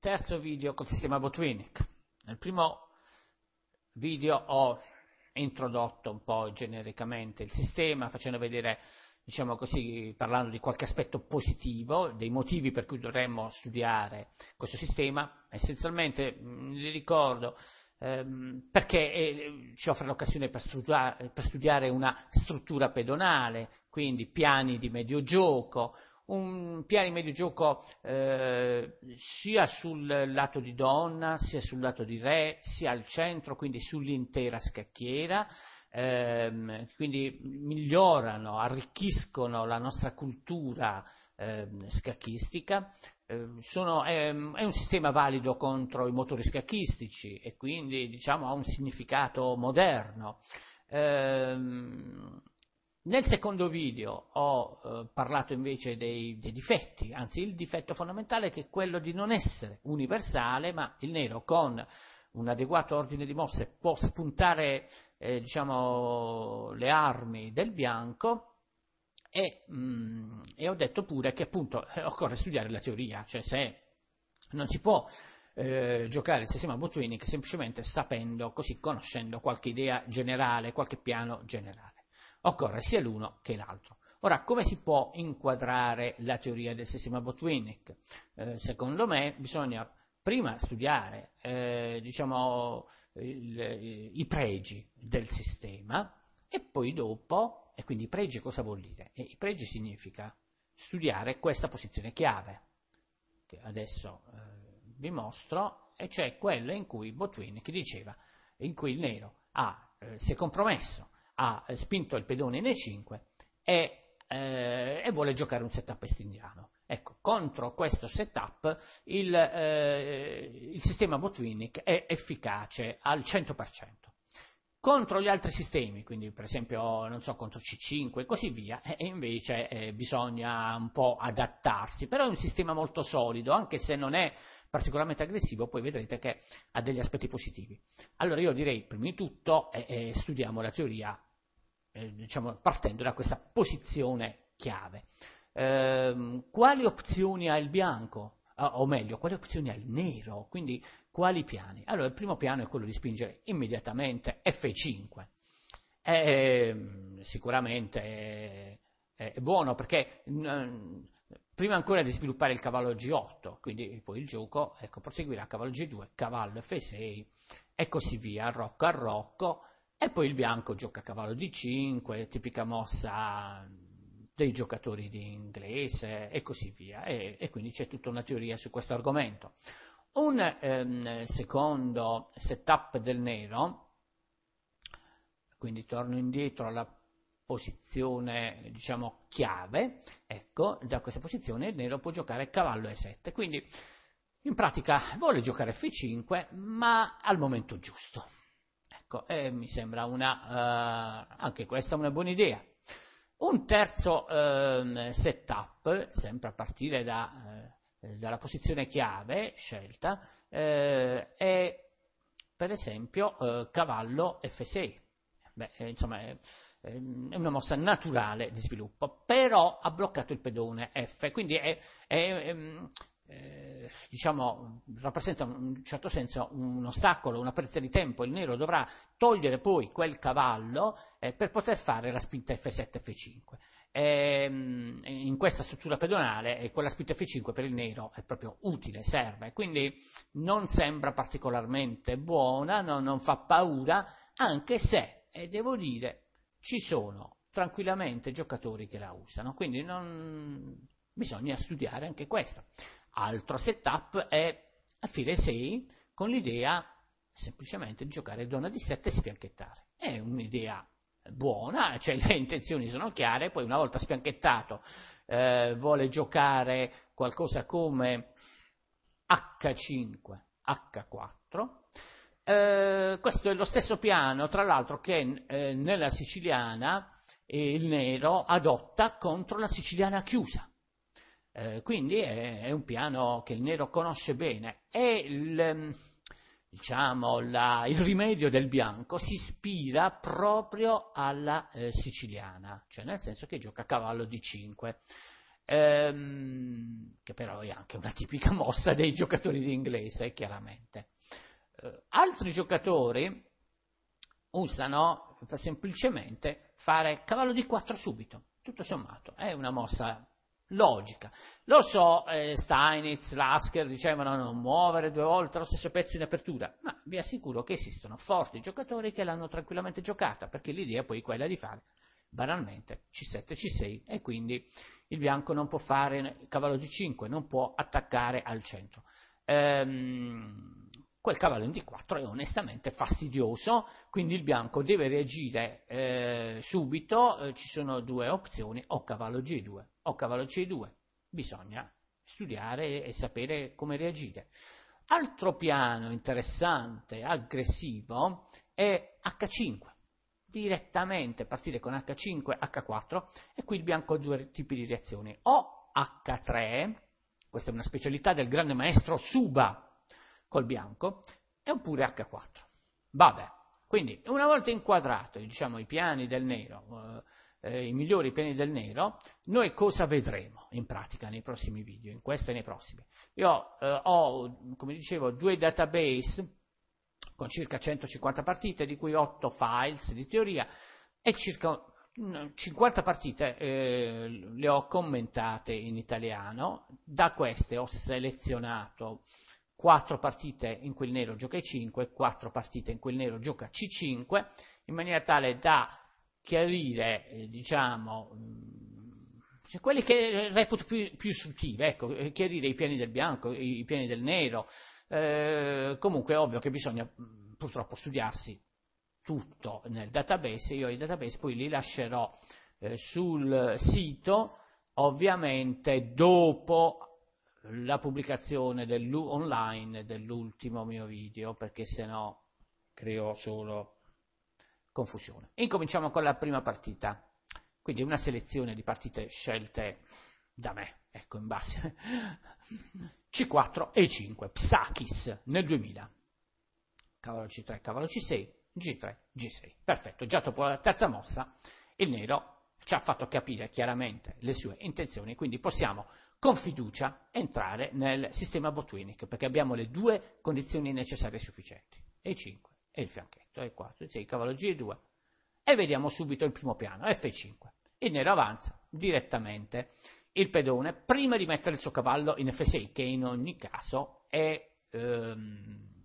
terzo video col sistema Botwinic. Nel primo video ho introdotto un po' genericamente il sistema, facendo vedere, diciamo così, parlando di qualche aspetto positivo, dei motivi per cui dovremmo studiare questo sistema. Essenzialmente, vi mm, ricordo, ehm, perché eh, ci offre l'occasione per, per studiare una struttura pedonale, quindi piani di medio gioco, un piano di medio gioco eh, sia sul lato di donna, sia sul lato di re, sia al centro, quindi sull'intera scacchiera. Ehm, quindi migliorano, arricchiscono la nostra cultura ehm, scacchistica. Ehm, sono, ehm, è un sistema valido contro i motori scacchistici e quindi diciamo, ha un significato moderno. Ehm, nel secondo video ho eh, parlato invece dei, dei, difetti, anzi il difetto fondamentale che è quello di non essere universale, ma il nero con un adeguato ordine di mosse può spuntare eh, diciamo, le armi del bianco e, mh, mm, e, ho detto pure che appunto eh, occorre studiare la teoria, cioè se non si può eh, giocare il sistema Botwinning semplicemente sapendo, così conoscendo qualche idea generale, qualche piano generale occorre sia l'uno che l'altro. Ora, come si può inquadrare la teoria del sistema Botwinnick? Eh, secondo me bisogna prima studiare eh, diciamo, il, i pregi del sistema e poi dopo, e quindi i pregi cosa vuol dire? E I pregi significa studiare questa posizione chiave, che adesso eh, vi mostro, e cioè quella in cui Botwinnick diceva, in cui il nero ha, eh, si è compromesso, ha spinto il pedone in E5 e, eh, e vuole giocare un setup estindiano. Ecco, contro questo setup il, eh, il sistema Botwinnick è efficace al 100%. Contro gli altri sistemi, quindi per esempio non so, contro C5 e così via, eh, invece eh, bisogna un po' adattarsi, però è un sistema molto solido, anche se non è particolarmente aggressivo, poi vedrete che ha degli aspetti positivi. Allora io direi, prima di tutto, studiamo la teoria eh, diciamo, partendo da questa posizione chiave. Eh, quali opzioni ha il bianco? Ah, o meglio, quali opzioni ha il nero, quindi quali piani. Allora, il primo piano è quello di spingere immediatamente F5. È, ehm, sicuramente è, è buono perché mh, prima ancora di sviluppare il cavallo G8, quindi poi il gioco ecco, proseguirà cavallo G2, cavallo F6 e così via, rocco a rocco, e poi il bianco gioca cavallo d 5, tipica mossa dei giocatori di inglese e così via. E, e quindi c'è tutta una teoria su questo argomento. Un ehm, secondo setup del nero, quindi torno indietro alla posizione diciamo chiave, ecco, da questa posizione il nero può giocare cavallo e7, quindi in pratica vuole giocare f5 ma al momento giusto Ecco, eh, mi sembra una, eh, anche questa una buona idea. Un terzo eh, setup, sempre a partire da, eh, dalla posizione chiave scelta, eh, è per esempio eh, cavallo F6. Beh, insomma, è, è, una mossa naturale di sviluppo, però ha bloccato il pedone F, quindi è, è, ehm, eh, diciamo, rappresenta in un certo senso un ostacolo, una perdita di tempo. Il nero dovrà togliere poi quel cavallo eh, per poter fare la spinta F7, F5. E, in questa struttura pedonale eh, quella spinta F5 per il nero è proprio utile, serve, quindi non sembra particolarmente buona, no, non fa paura, anche se, e eh, devo dire, ci sono tranquillamente giocatori che la usano, quindi non... bisogna studiare anche questo altro setup è alfile 6 con l'idea semplicemente di giocare donna di 7 e spianchettare. È un'idea buona, cioè le intenzioni sono chiare, poi una volta spianchettato eh, vuole giocare qualcosa come H5, H4. Eh, questo è lo stesso piano, tra l'altro, che eh, nella siciliana il nero adotta contro la siciliana chiusa. Eh, quindi è, è, un piano che il nero conosce bene. E il, ehm, diciamo, la, il rimedio del bianco si ispira proprio alla eh, siciliana, cioè nel senso che gioca a cavallo di 5. Ehm, che però è anche una tipica mossa dei giocatori di inglese, chiaramente. Eh, altri giocatori usano semplicemente fare cavallo di 4 subito, tutto sommato, è una mossa logica. Lo so, eh, Steinitz, Lasker dicevano non muovere due volte lo stesso pezzo in apertura, ma vi assicuro che esistono forti giocatori che l'hanno tranquillamente giocata, perché l'idea è poi quella di fare banalmente C7, C6 e quindi il bianco non può fare cavallo di 5, non può attaccare al centro. Ehm, quel cavallo in D4 è onestamente fastidioso, quindi il bianco deve reagire eh, subito, eh, ci sono due opzioni, o cavallo G2 o cavallo C2, bisogna studiare e sapere come reagire. Altro piano interessante, aggressivo, è H5, direttamente partire con H5, H4 e qui il bianco ha due tipi di reazioni, o H3, questa è una specialità del grande maestro Suba, col bianco, e oppure H4. Vabbè, quindi una volta inquadrati diciamo, i piani del nero, eh, eh, i migliori piani del nero, noi cosa vedremo in pratica nei prossimi video, in questo e nei prossimi? Io eh, ho, come dicevo, due database con circa 150 partite, di cui 8 files di teoria e circa 50 mm, partite eh, le ho commentate in italiano, da queste ho selezionato 4 partite in quel nero gioca E5, 4 partite in quel nero gioca C5, in maniera tale da chiarire, eh, diciamo, mh, mm, cioè quelli che reputo più, più istruttive, ecco, eh, chiarire i piani del bianco, i, i piani del nero, eh, comunque è ovvio che bisogna mm, purtroppo studiarsi tutto nel database, io i database poi li lascerò eh, sul sito, ovviamente dopo la pubblicazione online dell'ultimo mio video perché sennò creo solo confusione. Incominciamo con la prima partita, quindi una selezione di partite scelte da me, ecco in base, C4 e 5, Psakis nel 2000, cavallo C3, cavallo C6, G3, G6, perfetto, già dopo la terza mossa il nero ci ha fatto capire chiaramente le sue intenzioni, quindi possiamo con fiducia entrare nel sistema botwinic, perché abbiamo le due condizioni necessarie e sufficienti, e 5, e il fianchetto, e 4, e 6, cavallo G2, e vediamo subito il primo piano, F5. Il nero avanza direttamente il pedone prima di mettere il suo cavallo in F6, che in ogni caso è, ehm,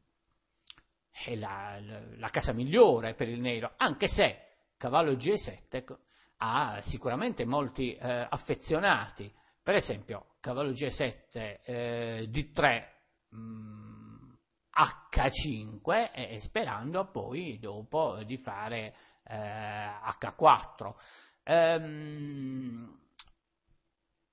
è la, la, casa migliore per il nero, anche se cavallo G7 ha sicuramente molti eh, affezionati per esempio, cavallo G7, eh, D3, mh, H5 e, sperando poi dopo di fare eh, H4. Ehm,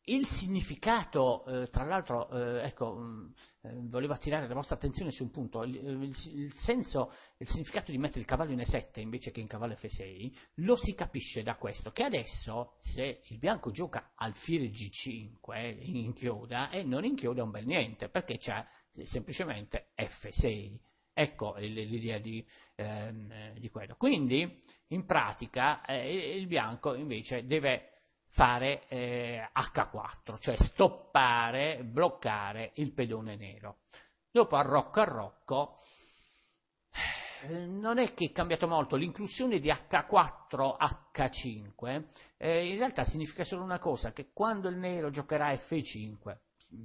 il significato, eh, tra l'altro, eh, ecco, mh, mm, eh, volevo attirare la vostra attenzione su un punto, il, il, il, senso, il significato di mettere il cavallo in E7 invece che in cavallo F6 lo si capisce da questo, che adesso se il bianco gioca alfiere G5 in inchioda e non inchioda un bel niente, perché c'è semplicemente F6. Ecco l'idea di, ehm, eh, di quello. Quindi, in pratica, eh, il bianco invece deve fare eh, H4, cioè stoppare, bloccare il pedone nero. Dopo arrocco arrocco, eh, non è che è cambiato molto, l'inclusione di H4-H5 eh, in realtà significa solo una cosa, che quando il nero giocherà F5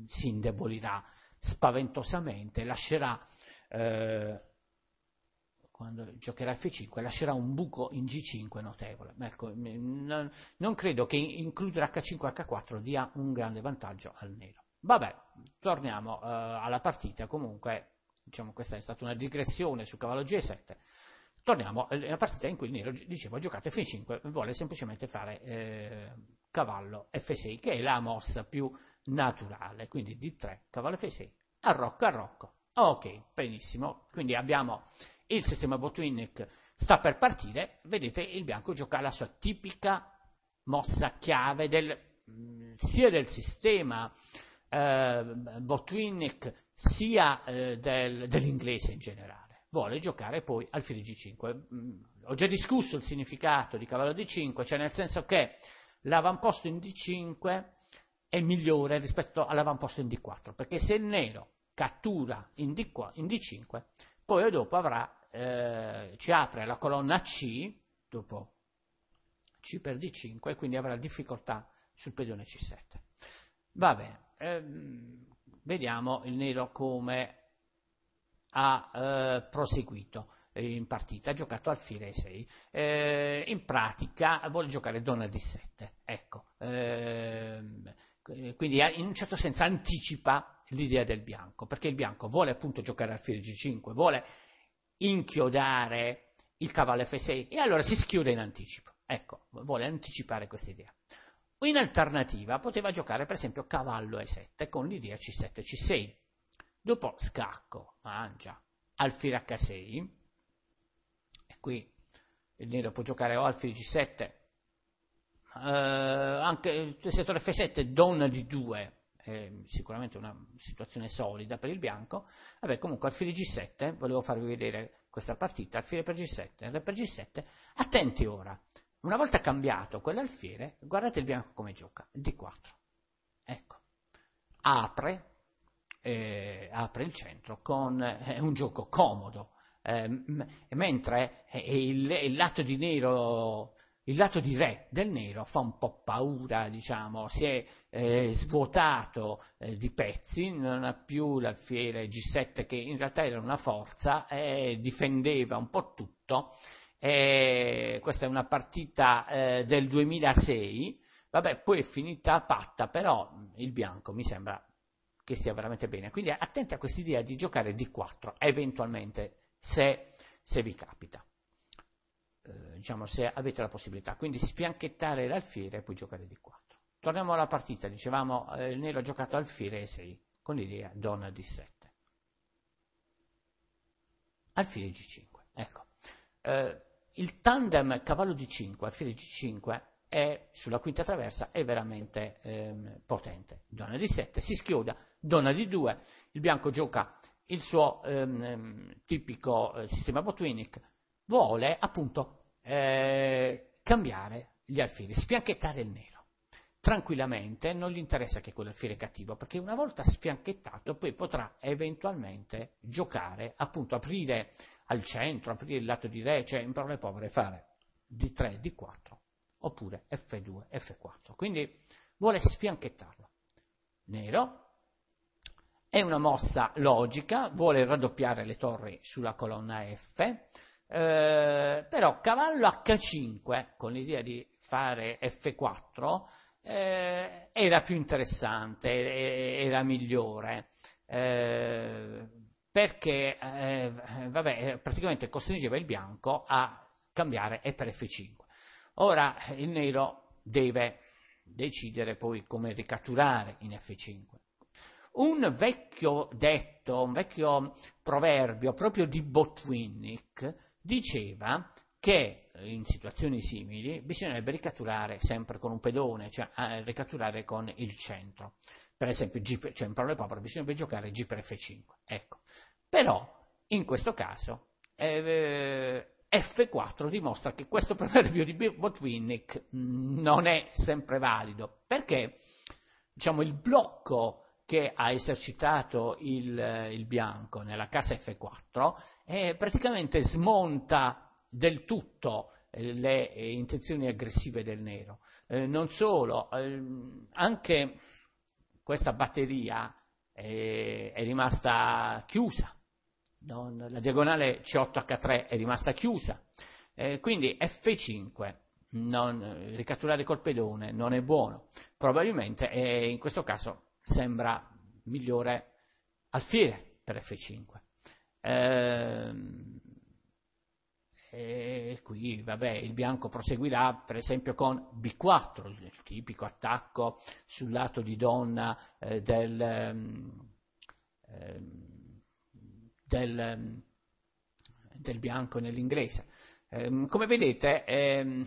si indebolirà spaventosamente, lascerà eh, quando giocherà F5 lascerà un buco in G5 notevole. Ecco, non, non, credo che includere H5-H4 dia un grande vantaggio al nero. Vabbè, torniamo eh, alla partita, comunque diciamo questa è stata una digressione su cavallo G7. Torniamo alla eh, partita in cui il nero, dicevo, ha giocato F5, vuole semplicemente fare eh, cavallo F6, che è la mossa più naturale, quindi D3, cavallo F6, arrocco, arrocco. Ok, benissimo, quindi abbiamo il sistema Botwinnik sta per partire, vedete il bianco giocare la sua tipica mossa chiave del, mm, sia del sistema eh, Botwinic sia eh, del, dell'inglese in generale. Vuole giocare poi al filo G5. Mm, ho già discusso il significato di cavallo D5, cioè nel senso che l'avamposto in D5 è migliore rispetto all'avamposto in D4, perché se il nero cattura in, D4, in D5, poi dopo avrà eh, ci apre la colonna C, dopo C per D5, e quindi avrà difficoltà sul pedone C7. Va bene, ehm, vediamo il nero come ha eh, proseguito in partita, ha giocato alfile 6, eh, in pratica vuole giocare donna D7, ecco, ehm, quindi in un certo senso anticipa l'idea del bianco, perché il bianco vuole appunto giocare alfile G5, vuole inchiodare il cavallo F6 e allora si schiude in anticipo. Ecco, vuole anticipare questa idea. In alternativa poteva giocare per esempio cavallo E7 con l'idea C7 C6. Dopo scacco, mangia, alfil H6 e qui il nero può giocare o alfil G7 eh, anche il settore F7 donna di 2 eh, sicuramente una situazione solida per il bianco. Vabbè, comunque alfile G7, volevo farvi vedere questa partita, alfile per G7, re per G7, attenti ora, una volta cambiato quell'alfiere, guardate il bianco come gioca, D4, ecco, apre, eh, apre il centro con eh, un gioco comodo, ehm, mentre il, il lato di nero il lato di re del nero fa un po' paura, diciamo, si è eh, svuotato eh, di pezzi, non ha più la fiera G7 che in realtà era una forza, eh, difendeva un po' tutto. questa è una partita eh, del 2006, vabbè, poi è finita a patta, però il bianco mi sembra che stia veramente bene. Quindi attenti a quest'idea di giocare d 4, eventualmente, se, se vi capita eh, diciamo, se avete la possibilità. Quindi sfianchettare l'alfiere e poi giocare di 4. Torniamo alla partita, dicevamo eh, il nero ha giocato alfiere e 6, con l'idea donna di 7. Alfiere G5, ecco. Eh, il tandem cavallo di 5, alfiere G5 è, sulla quinta traversa è veramente ehm, potente. Donna di 7 si schioda, donna di 2, il bianco gioca il suo ehm, ehm tipico eh, sistema botwinic, vuole appunto eh, cambiare gli alfieri, sfianchettare il nero. Tranquillamente non gli interessa che quell'alfiere è cattivo, perché una volta sfianchettato poi potrà eventualmente giocare, appunto aprire al centro, aprire il lato di re, cioè in parole povere fare D3, D4 oppure F2, F4. Quindi vuole sfianchettarlo. Nero è una mossa logica, vuole raddoppiare le torri sulla colonna F, eh, però cavallo H5, con l'idea di fare F4, eh, era più interessante, era migliore. Eh, perché eh, vabbè, praticamente costringeva il bianco a cambiare E per F5. Ora il nero deve decidere poi come ricatturare in F5. Un vecchio detto, un vecchio proverbio proprio di Botwinnik diceva che eh, in situazioni simili bisognerebbe ricatturare sempre con un pedone, cioè eh, ricatturare con il centro. Per esempio, G, cioè in parole povere, bisognerebbe giocare G per F5. Ecco. Però, in questo caso, eh, eh F4 dimostra che questo proverbio di Botwinnik non è sempre valido, perché diciamo, il blocco che ha esercitato il, eh, il bianco nella casa F4 e praticamente smonta del tutto eh, le eh, intenzioni aggressive del nero. Eh, non solo, ehm, anche questa batteria eh, è rimasta chiusa, non, la diagonale C8H3 è rimasta chiusa, eh, quindi F5, non, ricatturare col pedone non è buono, probabilmente in questo caso sembra migliore al alfiere per F5. e qui vabbè, il bianco proseguirà per esempio con B4, il tipico attacco sul lato di donna eh, del, eh, del, ehm, del, bianco nell'inglese. Ehm, come vedete ehm,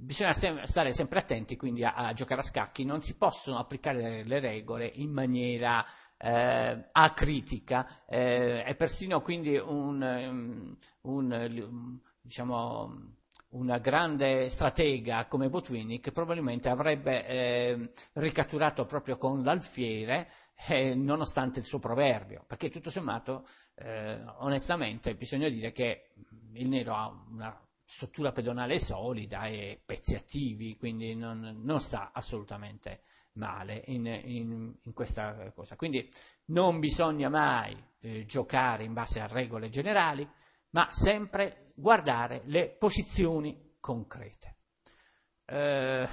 bisogna stare sempre attenti quindi a-, a, giocare a scacchi, non si possono applicare le regole in maniera eh, acritica, eh, è persino quindi un, mm, un diciamo, una grande stratega come Botwinick probabilmente avrebbe eh, ricatturato proprio con l'alfiere eh, nonostante il suo proverbio, perché tutto sommato, eh, onestamente, bisogna dire che il nero ha una struttura pedonale solida e pezzi attivi, quindi non, non sta assolutamente male in, in, in, questa cosa. Quindi non bisogna mai eh, giocare in base a regole generali, ma sempre guardare le posizioni concrete. Eh,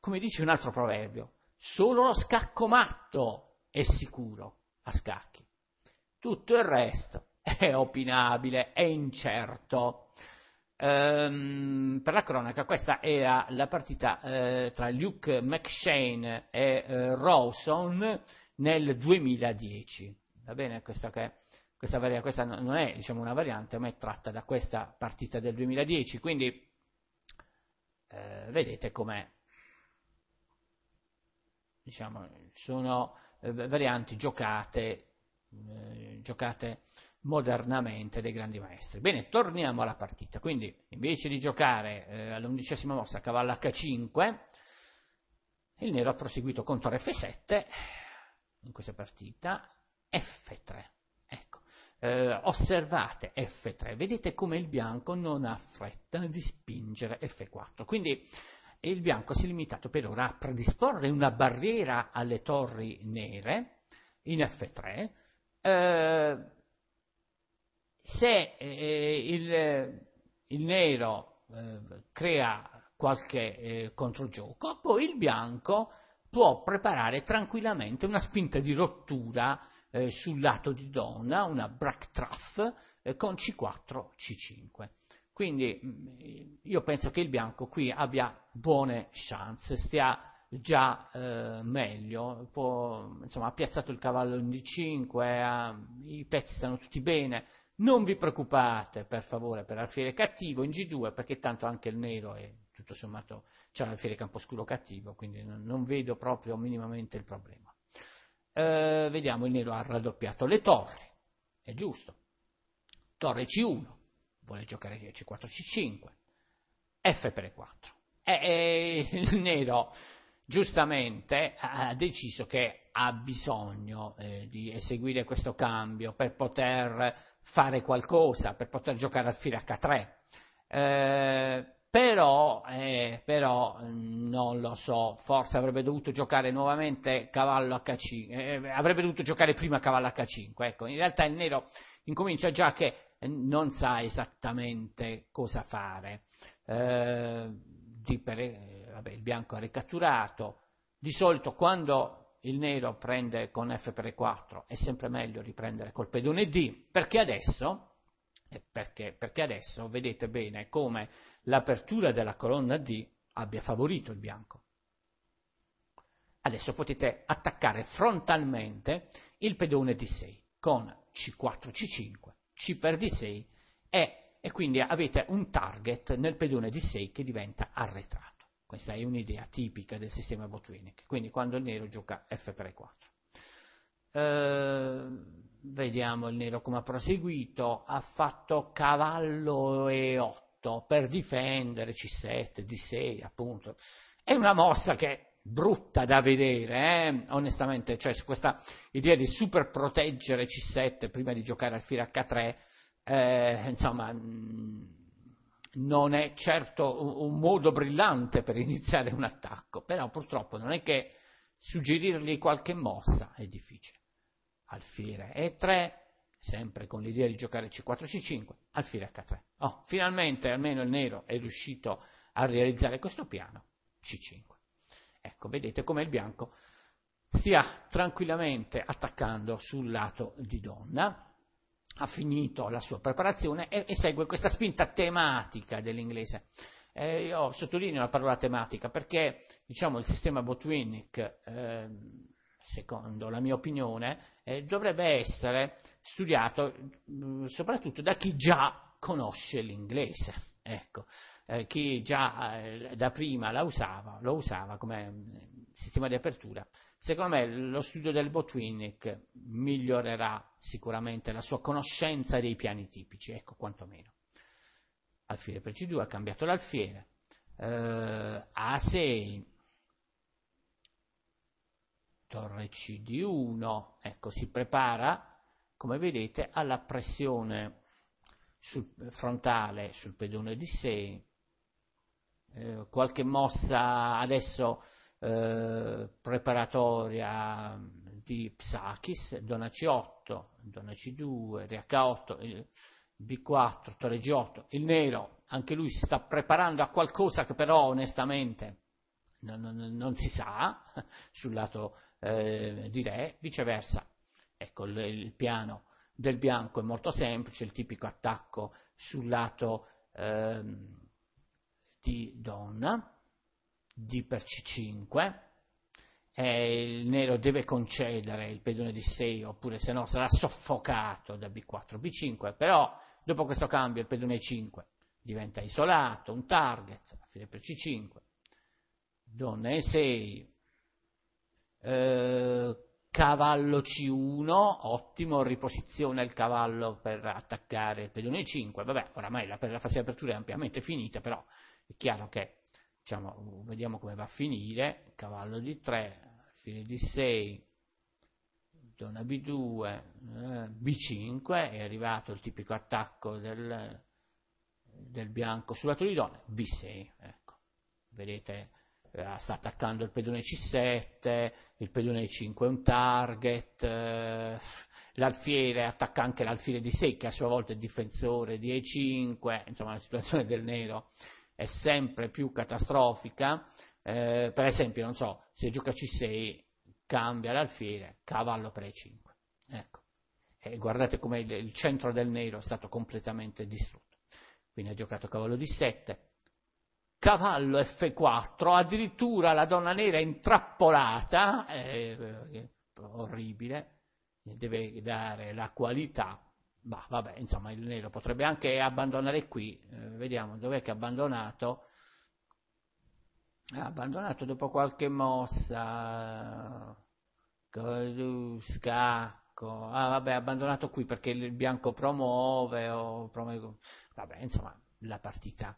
come dice un altro proverbio, solo lo scacco matto è sicuro a scacchi, tutto il resto è opinabile, è incerto. Ehm, per la cronaca, questa era la partita eh, tra Luke McShane e eh, Rawson nel 2010. Va bene? Questa, che, questa, varia, questa non è diciamo, una variante, ma è tratta da questa partita del 2010. Quindi eh, vedete com'è. Diciamo, sono eh, varianti giocate, eh, giocate modernamente dei grandi maestri. Bene, torniamo alla partita. Quindi, invece di giocare eh, all'undicesima mossa cavallo H5, il nero ha proseguito con torre F7 in questa partita, F3. Ecco, eh, osservate F3, vedete come il bianco non ha fretta di spingere F4. Quindi il bianco si è limitato per ora a predisporre una barriera alle torri nere in F3. Eh, se eh, eh il, eh, il, nero eh, crea qualche eh, controgioco, poi il bianco può preparare tranquillamente una spinta di rottura eh, sul lato di donna, una brack truff con C4, C5. Quindi mm, io penso che il bianco qui abbia buone chance, stia già eh, meglio, Può, insomma, ha piazzato il cavallo in D5, ha, i pezzi stanno tutti bene, non vi preoccupate, per favore, per alfiere cattivo in G2, perché tanto anche il nero è, tutto sommato, c'è l'alfiere camposcuro cattivo, quindi non, non vedo proprio minimamente il problema. Eh, vediamo, il nero ha raddoppiato le torri, è giusto. Torre C1, vuole giocare C4, C5, F per E4. E, e il nero, giustamente, ha deciso che ha bisogno eh, di eseguire questo cambio per poter fare qualcosa, per poter giocare al filo H3. Eh, però, eh, però, mm, non lo so, forse avrebbe dovuto giocare nuovamente cavallo H5, eh, avrebbe dovuto giocare prima cavallo H5, ecco, in realtà il nero incomincia già che eh, non sa esattamente cosa fare, eh, per, eh, vabbè, il bianco ha ricatturato, di solito quando il nero prende con F per e 4 è sempre meglio riprendere col pedone D, perché adesso, eh, perché, perché adesso vedete bene come l'apertura della colonna D abbia favorito il bianco. Adesso potete attaccare frontalmente il pedone D6 con C4, C5, C per D6 e, e quindi avete un target nel pedone D6 che diventa arretrato. Questa è un'idea tipica del sistema Botwinick, quindi quando il nero gioca F3-4. Eh, vediamo il nero come ha proseguito, ha fatto cavallo E8 per difendere C7, D6 appunto. È una mossa che è brutta da vedere, eh? onestamente, cioè su questa idea di super proteggere C7 prima di giocare al filo H3, eh, insomma, mh, non è certo un, modo brillante per iniziare un attacco, però purtroppo non è che suggerirgli qualche mossa è difficile. Alfiere E3, sempre con l'idea di giocare C4 C5, alfiere H3. Oh, finalmente almeno il nero è riuscito a realizzare questo piano C5. Ecco, vedete come il bianco stia tranquillamente attaccando sul lato di donna ha finito la sua preparazione e, e segue questa spinta tematica dell'inglese. Eh, io sottolineo la parola tematica perché diciamo, il sistema Botwinnik, eh, secondo la mia opinione, eh, dovrebbe essere studiato mh, mm, soprattutto da chi già conosce l'inglese. Ecco, eh, chi già eh, da prima la usava, lo usava come mm, sistema di apertura Secondo me lo studio del Botwinnik migliorerà sicuramente la sua conoscenza dei piani tipici, ecco quantomeno. Alfiere per C2 ha cambiato l'alfiere, eh, A6, torre cd 1, ecco si prepara, come vedete, alla pressione sul, frontale sul pedone di 6, eh, qualche mossa adesso eh, preparatoria di Psachis, dona C8, dona C2, DH8, eh, B4, torre G8, il nero, anche lui si sta preparando a qualcosa che però onestamente non, non, non si sa sul lato eh, di re, viceversa. Ecco, il, il, piano del bianco è molto semplice, il tipico attacco sul lato eh, di donna, D per C5, e il nero deve concedere il pedone di 6 oppure se no sarà soffocato da B4 B5, però dopo questo cambio il pedone 5 diventa isolato, un target, fine per C5, donna E6, eh, cavallo C1, ottimo, riposiziona il cavallo per attaccare il pedone 5, vabbè, oramai la, la fase di apertura è ampiamente finita, però è chiaro che diciamo, vediamo come va a finire, cavallo di 3, fine di 6, donna B2, eh, B5, è arrivato il tipico attacco del, del bianco di donna, B6, ecco. vedete eh, sta attaccando il pedone C7, il pedone E5 è un target, eh, l'alfiere attacca anche l'alfiere di 6 che a sua volta è difensore di E5, insomma la situazione del nero è sempre più catastrofica, eh, per esempio, non so, se gioca C6 cambia l'alfiere, cavallo per E5. Ecco. E guardate come il, il centro del nero è stato completamente distrutto. Quindi ha giocato cavallo D7, cavallo F4, addirittura la donna nera è intrappolata, eh, orribile, deve dare la qualità Bah, vabbè, insomma, il nero potrebbe anche abbandonare qui, eh, vediamo dov'è che ha abbandonato. Ha abbandonato dopo qualche mossa, scacco, ah vabbè, ha abbandonato qui perché il bianco promuove, o promuove... vabbè, insomma, la partita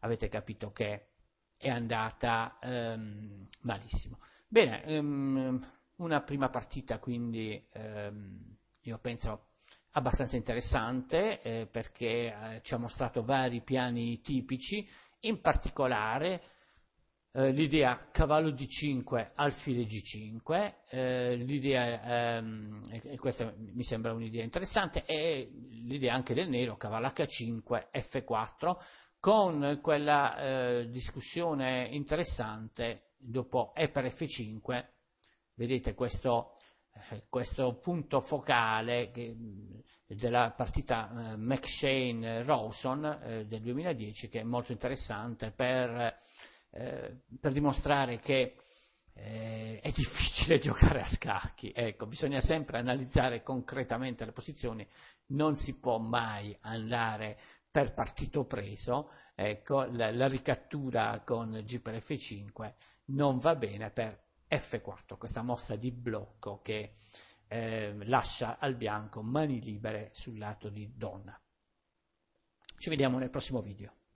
avete capito che è andata ehm, malissimo. Bene, ehm, una prima partita quindi ehm, io penso abbastanza interessante eh, perché eh, ci ha mostrato vari piani tipici, in particolare eh, l'idea cavallo d 5 alfile G5, eh, l'idea, ehm, questa mi sembra un'idea interessante, e l'idea anche del nero cavallo H5 F4 con quella eh, discussione interessante dopo E per F5, vedete questo eh, questo punto focale che, mm, della partita eh, McShane-Rawson eh, del 2010 che è molto interessante per, eh, per dimostrare che eh, è difficile giocare a scacchi, ecco, bisogna sempre analizzare concretamente le posizioni, non si può mai andare per partito preso, ecco, la, la ricattura con G per F5 non va bene per F4, questa mossa di blocco che eh, lascia al bianco mani libere sul lato di donna. Ci vediamo nel prossimo video.